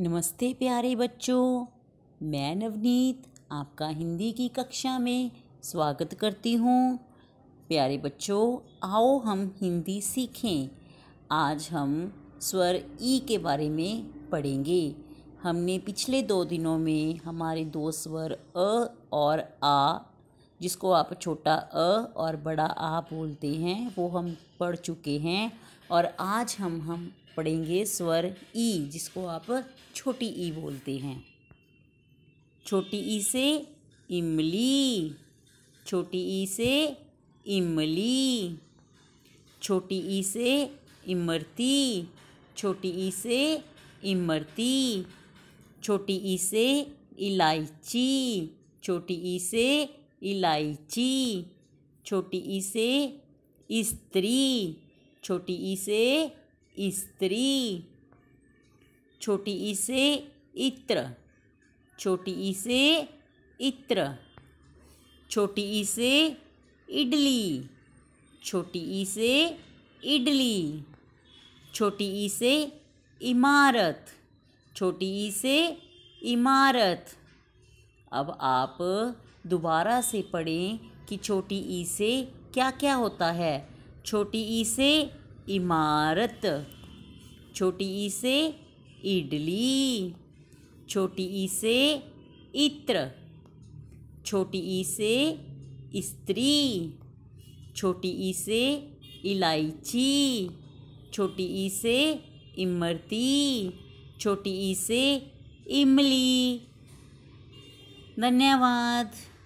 नमस्ते प्यारे बच्चों मैं नवनीत आपका हिंदी की कक्षा में स्वागत करती हूँ प्यारे बच्चों आओ हम हिंदी सीखें आज हम स्वर ई के बारे में पढ़ेंगे हमने पिछले दो दिनों में हमारे दो स्वर अ और आ जिसको आप छोटा अ और बड़ा आ बोलते हैं वो हम पढ़ चुके हैं और आज हम हम पढ़ेंगे स्वर ई जिसको आप छोटी ई बोलते हैं छोटी ई से इमली छोटी ई से इमली छोटी ई से इमरती छोटी ई से इमरती छोटी ई से इलायची छोटी ई से इलायची छोटी ई से स्त्री छोटी ई से स्त्री छोटी ई से इत्र छोटी ई से इत्र छोटी ई से इडली छोटी ई से इडली छोटी ई से इमारत छोटी ई से इमारत अब आप दोबारा से पढ़ें कि छोटी ई से क्या क्या होता है छोटी ई से इमारत छोटी ई से इडली छोटी ई से इत्र छोटी ई से स्त्री छोटी ई से इलायची छोटी ई से इमरती छोटी ई से इमली धन्यवाद